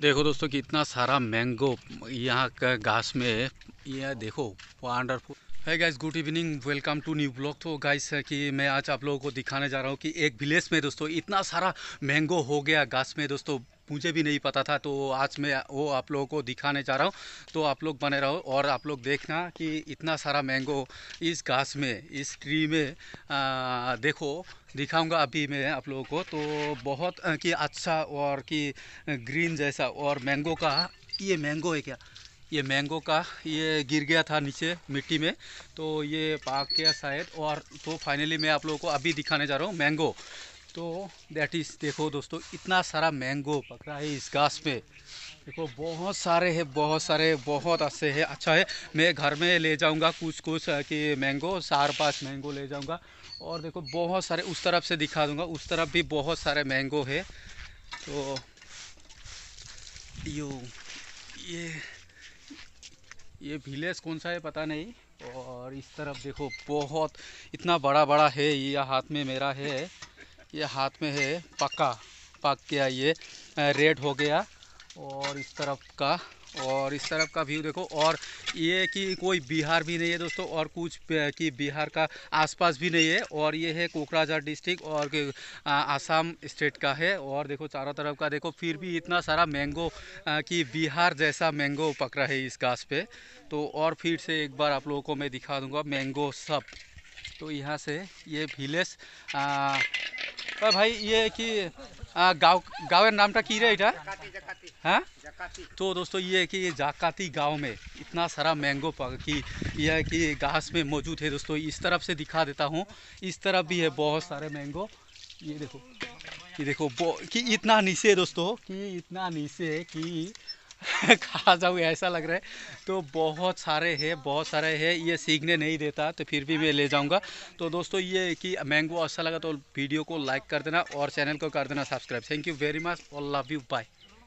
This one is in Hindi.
देखो दोस्तों कितना सारा मैंगो यहाँ का घास में है यह देखो वंडरफुल है guys good evening welcome to new blog तो गाइस कि मैं आज आप लोगों को दिखाने जा रहा हूँ कि एक विलेज में दोस्तों इतना सारा मैंगो हो गया घास में दोस्तों मुझे भी नहीं पता था तो आज मैं वो आप लोगों को दिखाने जा रहा हूँ तो आप लोग बने रहो और आप लोग देखना कि इतना सारा मैंगो इस घास में इस ट्री में आ, देखो दिखाऊंगा अभी मैं आप लोगों को तो बहुत कि अच्छा और कि ग्रीन जैसा और मैंगो का ये मैंगो है क्या ये मैंगो का ये गिर गया था नीचे मिट्टी में तो ये पाक गया शायद और तो फाइनली मैं आप लोगों को अभी दिखाने जा रहा हूँ मैंगो तो देट इज़ देखो दोस्तों इतना सारा मैंगो पकड़ा है इस घास पे देखो बहुत सारे हैं बहुत सारे बहुत अच्छे हैं अच्छा है मैं घर में ले जाऊंगा कुछ कुछ कि मैंगो चार पाँच मैंगो ले जाऊंगा और देखो बहुत सारे उस तरफ से दिखा दूंगा उस तरफ भी बहुत सारे मैंगो है तो यो ये ये विलेज कौन सा है पता नहीं और इस तरफ देखो बहुत इतना बड़ा बड़ा है ये हाथ में मेरा है ये हाथ में है पक्का पक गया ये रेड हो गया और इस तरफ का और इस तरफ का व्यू देखो और ये कि कोई बिहार भी नहीं है दोस्तों और कुछ कि बिहार का आसपास भी नहीं है और ये है कोकराझार डिस्ट्रिक्ट और आसाम स्टेट का है और देखो चारों तरफ का देखो फिर भी इतना सारा मैंगो कि बिहार जैसा मैंगो पक रहा है इस घास पे तो और फिर से एक बार आप लोगों को मैं दिखा दूँगा मैंगो सब तो यहाँ से ये विलेज भाई ये कि गांव गाँव था की रे इटा हाँ तो दोस्तों ये है कि जाकाती गांव में इतना सारा मैंगो की यह है कि घास में मौजूद है दोस्तों इस तरफ से दिखा देता हूँ इस तरफ भी है बहुत सारे मैंगो ये देखो ये देखो कि इतना नीचे दोस्तों कि इतना नीचे कि खा जाऊँ ऐसा लग रहा है तो बहुत सारे है बहुत सारे है ये सीखने नहीं देता तो फिर भी मैं ले जाऊँगा तो दोस्तों ये कि मैंगो अच्छा लगा तो वीडियो को लाइक कर देना और चैनल को कर देना subscribe thank you very much और लव यू बाय